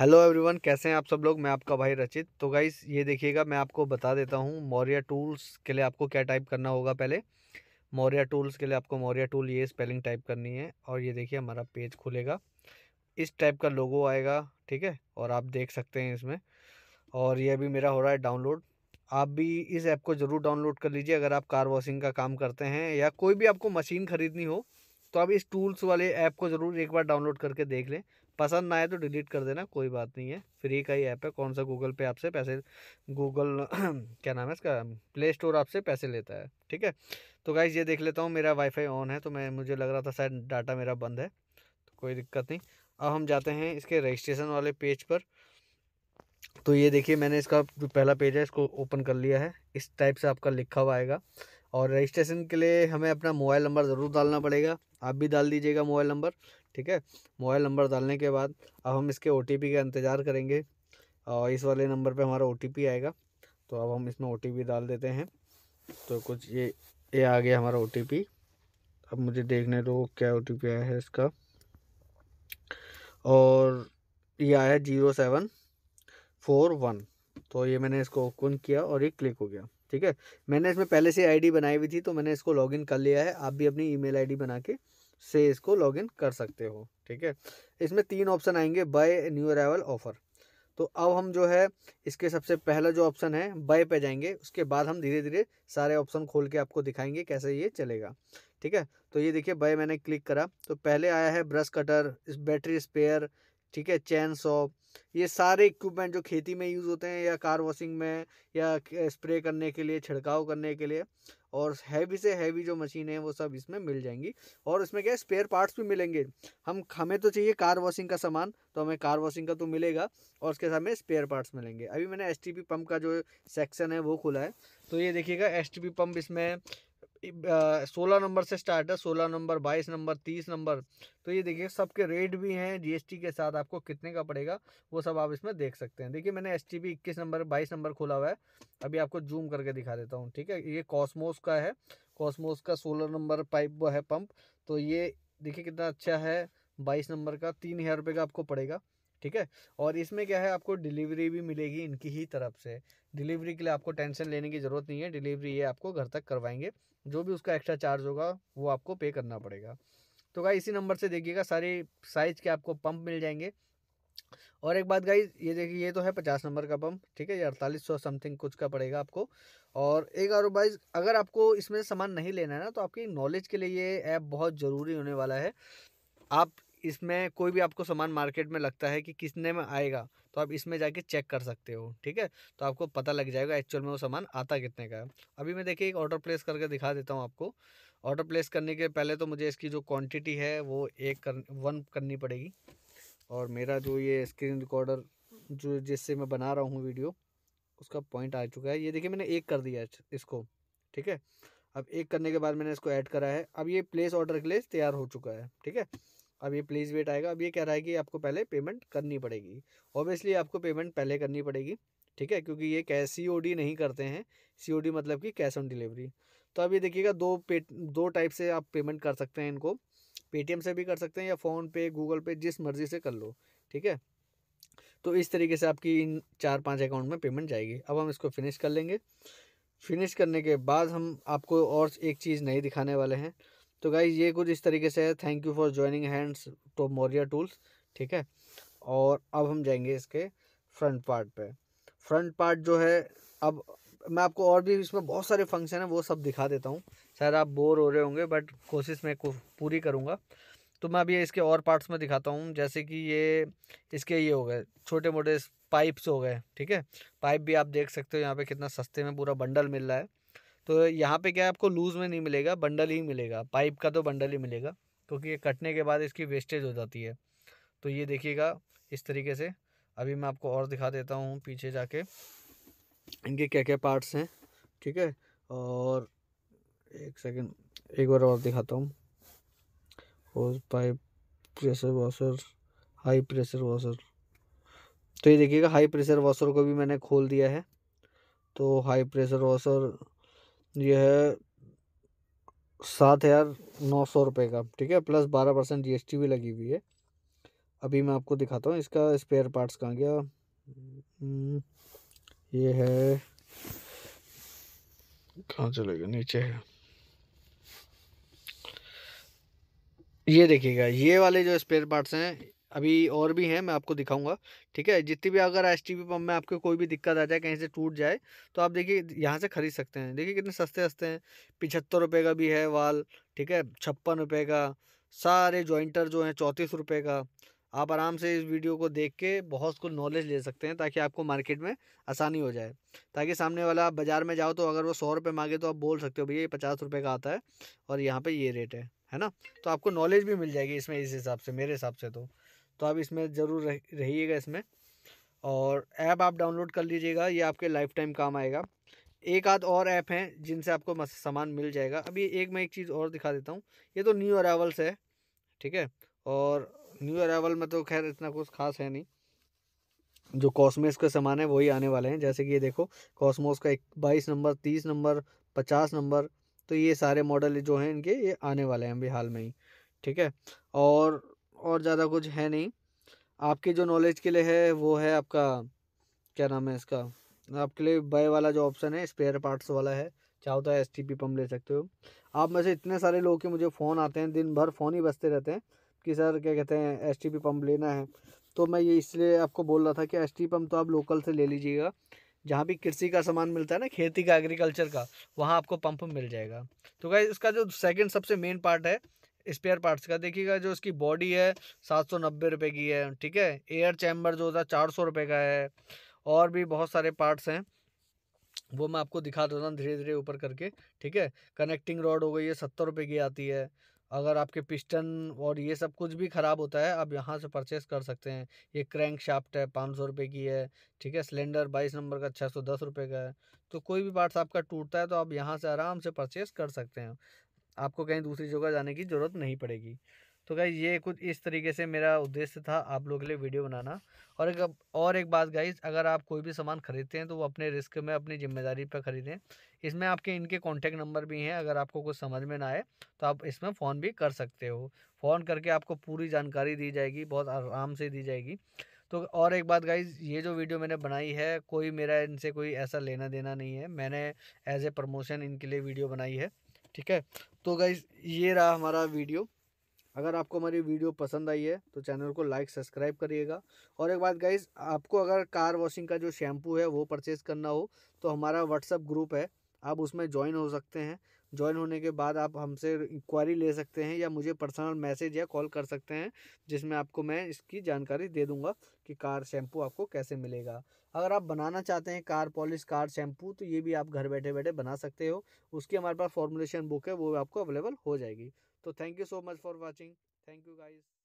hello everyone कैसे हैं आप सब लोग मैं आपका भाई रचित तो गाइस ये देखिएगा मैं आपको बता देता हूँ मौर्या टूल्स के लिए आपको क्या टाइप करना होगा पहले मौर्या टूल्स के लिए आपको मौर्या टूल ये स्पेलिंग टाइप करनी है और ये देखिए हमारा पेज खुलेगा इस टाइप का लोगो आएगा ठीक है और आप देख सकते हैं इसमें और ये अभी मेरा हो रहा है डाउनलोड आप भी इस ऐप को ज़रूर डाउनलोड कर लीजिए अगर आप कार वॉशिंग का काम करते हैं या कोई भी आपको मशीन ख़रीदनी हो तो आप इस टूल्स वाले ऐप को ज़रूर एक बार डाउनलोड करके देख लें पसंद ना आए तो डिलीट कर देना कोई बात नहीं है फ्री का ही ऐप है कौन सा गूगल पे आपसे पैसे गूगल क्या नाम है इसका प्ले स्टोर आपसे पैसे लेता है ठीक है तो गाइज ये देख लेता हूँ मेरा वाईफाई ऑन है तो मैं मुझे लग रहा था शायद डाटा मेरा बंद है तो कोई दिक्कत नहीं अब हम जाते हैं इसके रजिस्ट्रेशन वाले पेज पर तो ये देखिए मैंने इसका जो पहला पेज है इसको ओपन कर लिया है इस टाइप से आपका लिखा हुआ आएगा और रजिस्ट्रेशन के लिए हमें अपना मोबाइल नंबर ज़रूर डालना पड़ेगा आप भी डाल दीजिएगा मोबाइल नंबर ठीक है मोबाइल नंबर डालने के बाद अब हम इसके ओ का इंतज़ार करेंगे और इस वाले नंबर पर हमारा ओ आएगा तो अब हम इसमें ओ डाल देते हैं तो कुछ ये ये आ गया हमारा ओ अब मुझे देखने दो क्या ओ आया है इसका और ये आया जीरो सेवन फोर वन तो ये मैंने इसको ओपन किया और ये क्लिक हो गया ठीक है मैंने इसमें पहले से आईडी बनाई हुई थी तो मैंने इसको लॉगिन कर लिया है आप भी अपनी ईमेल आईडी बना के से इसको लॉगिन कर सकते हो ठीक है इसमें तीन ऑप्शन आएंगे बाय न्यू अरावल ऑफर तो अब हम जो है इसके सबसे पहला जो ऑप्शन है बाय पे जाएंगे उसके बाद हम धीरे धीरे सारे ऑप्शन खोल के आपको दिखाएंगे कैसे ये चलेगा ठीक है तो ये देखिए बाय मैंने क्लिक करा तो पहले आया है ब्रश कटर इस बैटरी स्पेयर ठीक है चैन सॉप ये सारे इक्विपमेंट जो खेती में यूज़ होते हैं या कार वॉशिंग में या स्प्रे करने के लिए छिड़काव करने के लिए और हैवी से हैवी जो मशीन है वो सब इसमें मिल जाएंगी और इसमें क्या है स्पेयर पार्ट्स भी मिलेंगे हम हमें तो चाहिए कार वॉशिंग का सामान तो हमें कार वॉशिंग का तो मिलेगा और उसके साथ में स्पेयर पार्ट्स मिलेंगे अभी मैंने एस पंप का जो सेक्शन है वो खुला है तो ये देखिएगा एस पंप इसमें सोलह नंबर से स्टार्ट है सोलह नंबर बाईस नंबर तीस नंबर तो ये देखिए सबके रेट भी हैं जीएसटी के साथ आपको कितने का पड़ेगा वो सब आप इसमें देख सकते हैं देखिए मैंने एस टी इक्कीस नंबर बाईस नंबर खोला हुआ है अभी आपको जूम करके दिखा देता हूँ ठीक है ये कॉस्मोस का है कॉस्मोस का सोलह नंबर पाइप वो है पंप तो ये देखिए कितना अच्छा है बाईस नंबर का तीन हज़ार रुपये का आपको पड़ेगा ठीक है और इसमें क्या है आपको डिलीवरी भी मिलेगी इनकी ही तरफ से डिलीवरी के लिए आपको टेंशन लेने की ज़रूरत नहीं है डिलीवरी ये आपको घर तक करवाएंगे जो भी उसका एक्स्ट्रा चार्ज होगा वो आपको पे करना पड़ेगा तो गाई इसी नंबर से देखिएगा सारे साइज़ के आपको पंप मिल जाएंगे और एक बात गाई ये देखिए ये तो है पचास नंबर का पंप ठीक है ये अड़तालीस सौ समथिंग कुछ का पड़ेगा आपको और एक और बाइज अगर आपको इसमें सामान नहीं लेना है ना तो आपकी नॉलेज के लिए ये ऐप बहुत ज़रूरी होने वाला है आप इसमें कोई भी आपको सामान मार्केट में लगता है कि किसने में आएगा तो आप इसमें जाके चेक कर सकते हो ठीक है तो आपको पता लग जाएगा एक्चुअल में वो सामान आता कितने का है अभी मैं देखिए एक ऑर्डर प्लेस करके दिखा देता हूँ आपको ऑर्डर प्लेस करने के पहले तो मुझे इसकी जो क्वान्टिटी है वो एक कर वन करनी पड़ेगी और मेरा जो ये स्क्रीन रिकॉर्डर जो जिससे मैं बना रहा हूँ वीडियो उसका पॉइंट आ चुका है ये देखिए मैंने एक कर दिया इसको ठीक है अब एक करने के बाद मैंने इसको ऐड करा है अब ये प्लेस ऑर्डर के लिए तैयार हो चुका है ठीक है अब ये प्लीज़ वेट आएगा अब ये कह रहा है कि आपको पहले पेमेंट करनी पड़ेगी ऑब्वियसली आपको पेमेंट पहले करनी पड़ेगी ठीक है क्योंकि ये कैश सी नहीं करते हैं सी मतलब कि कैश ऑन डिलीवरी तो अब ये देखिएगा दो पे दो टाइप से आप पेमेंट कर सकते हैं इनको पेटीएम से भी कर सकते हैं या फ़ोन पे गूगल पे जिस मर्ज़ी से कर लो ठीक है तो इस तरीके से आपकी इन चार पांच अकाउंट में पेमेंट जाएगी अब हम इसको फिनिश कर लेंगे फिनिश करने के बाद हम आपको और एक चीज़ नहीं दिखाने वाले हैं तो गाइज ये कुछ इस तरीके से है thank you for joining hands top Moriya tools ठीक है और अब हम जाएंगे इसके फ्रंट पार्ट पे फ्रंट पार्ट जो है अब मैं आपको और भी इसमें बहुत सारे फंक्शन हैं वो सब दिखा देता हूँ शायद आप बोर हो रहे होंगे बट कोशिश मैं को, पूरी करूँगा तो मैं अभी इसके और पार्ट्स में दिखाता हूँ जैसे कि ये इसके ये हो गए छोटे मोटे पाइप्स हो गए ठीक है पाइप भी आप देख सकते हो यहाँ पे कितना सस्ते में पूरा बंडल मिल रहा है तो यहाँ पे क्या है आपको लूज़ में नहीं मिलेगा बंडल ही मिलेगा पाइप का तो बंडल ही मिलेगा क्योंकि ये कटने के बाद इसकी वेस्टेज हो जाती है तो ये देखिएगा इस तरीके से अभी मैं आपको और दिखा देता हूँ पीछे जाके इनके क्या क्या पार्ट्स हैं ठीक है और एक सेकेंड एक बार और दिखाता हूँ और pipe pressure washer high pressure washer तो ये देखिएगा हाई प्रेशर वॉशर को भी मैंने खोल दिया है तो हाई प्रेशर वॉशर यह सात हज़ार नौ सौ रुपये का ठीक है प्लस बारह परसेंट टी भी लगी हुई है अभी मैं आपको दिखाता हूँ इसका स्पेयर पार्ट्स कहाँ गया हम्म, ये है कहाँ चलेगा नीचे है ये देखिएगा ये वाले जो स्पेयर पार्ट्स हैं अभी और भी हैं मैं आपको दिखाऊंगा ठीक है जितनी भी अगर एस टी पंप में आपको कोई भी दिक्कत आ जाए कहीं से टूट जाए तो आप देखिए यहाँ से ख़रीद सकते हैं देखिए कितने सस्ते सस्ते हैं पिछहत्तर रुपये का भी है वाल ठीक है छप्पन रुपये का सारे जॉइंटर जो हैं चौंतीस रुपये का आप आराम से इस वीडियो को देख के बहुत कुछ नॉलेज ले सकते हैं ताकि आपको मार्केट में आसानी हो जाए ताकि सामने वाला आप बाज़ार में जाओ तो अगर वो सौ रुपये मांगे तो आप बोल सकते हो भैया ये पचास रुपये का आता है और यहाँ पे ये रेट है है ना तो आपको नॉलेज भी मिल जाएगी इसमें इस हिसाब से मेरे हिसाब से तो तो आप इसमें ज़रूर रहिएगा इसमें और ऐप आप डाउनलोड कर लीजिएगा ये आपके लाइफ टाइम काम आएगा एक आध और ऐप हैं जिनसे आपको सामान मिल जाएगा अभी एक मैं एक चीज़ और दिखा देता हूँ ये तो न्यू अरावल्स है ठीक है और न्यू अरावल में तो खैर इतना कुछ खास है नहीं जो कॉस्मेस के सामान है वही आने वाले हैं जैसे कि ये देखो कॉस्मोस का एक बाईस नंबर तीस नंबर पचास नंबर तो ये सारे मॉडल जो हैं इनके ये आने वाले हैं अभी हाल में ही ठीक है और और ज़्यादा कुछ है नहीं आपके जो नॉलेज के लिए है वो है आपका क्या नाम है इसका आपके लिए बाय वाला जो ऑप्शन है स्पेयर पार्ट्स वाला है चाहो तो एस टी पी पम्प ले सकते हो आप में से इतने सारे लोग के मुझे फ़ोन आते हैं दिन भर फ़ोन ही बजते रहते हैं कि सर क्या कहते हैं एस टी पी पम्प लेना है तो मैं ये इसलिए आपको बोल रहा था कि एस टी पम्प तो आप लोकल से ले लीजिएगा जहाँ भी कृषि का सामान मिलता है ना खेती का एग्रीकल्चर का वहाँ आपको पंप मिल जाएगा तो क्या इसका जो सेकेंड सबसे मेन पार्ट है स्पेयर पार्ट्स का देखिएगा जो इसकी बॉडी है सात सौ नब्बे रुपये की है ठीक है एयर चैम्बर जो होता है चार सौ रुपये का है और भी बहुत सारे पार्ट्स हैं वो मैं आपको दिखा देता हूँ धीरे धीरे ऊपर करके ठीक है कनेक्टिंग रॉड हो गई है सत्तर रुपये की आती है अगर आपके पिस्टन और ये सब कुछ भी ख़राब होता है आप यहाँ से परचेस कर सकते हैं ये क्रैंक शाफ्ट है पाँच सौ रुपये की है ठीक है सिलेंडर बाईस नंबर का छः सौ दस रुपये का है तो कोई भी पार्ट्स आपका टूटता है तो आप यहाँ से आराम से परचेस कर सकते हैं आपको कहीं दूसरी जगह जाने की ज़रूरत नहीं पड़ेगी तो गाइज़ ये कुछ इस तरीके से मेरा उद्देश्य था आप लोगों के लिए वीडियो बनाना और एक और एक बात गाइज अगर आप कोई भी सामान खरीदते हैं तो वो अपने रिस्क में अपनी जिम्मेदारी पर खरीदें इसमें आपके इनके कॉन्टैक्ट नंबर भी हैं अगर आपको कुछ समझ में ना आए तो आप इसमें फ़ोन भी कर सकते हो फ़ोन करके आपको पूरी जानकारी दी जाएगी बहुत आराम से दी जाएगी तो और एक बात गाइज ये जो वीडियो मैंने बनाई है कोई मेरा इनसे कोई ऐसा लेना देना नहीं है मैंने एज ए प्रमोशन इनके लिए वीडियो बनाई है ठीक है तो गाइज ये रहा हमारा वीडियो अगर आपको हमारी वीडियो पसंद आई है तो चैनल को लाइक सब्सक्राइब करिएगा और एक बात गाइज आपको अगर कार वॉशिंग का जो शैम्पू है वो परचेज़ करना हो तो हमारा व्हाट्सअप ग्रुप है आप उसमें ज्वाइन हो सकते हैं ज्वाइन होने के बाद आप हमसे इंक्वायरी ले सकते हैं या मुझे पर्सनल मैसेज या कॉल कर सकते हैं जिसमें आपको मैं इसकी जानकारी दे दूंगा कि कार शैम्पू आपको कैसे मिलेगा अगर आप बनाना चाहते हैं कार पॉलिश कार शैम्पू तो ये भी आप घर बैठे बैठे बना सकते हो उसकी हमारे पास फॉर्मुलेशन बुक है वो आपको अवेलेबल हो जाएगी तो thank you so much for watching thank you guys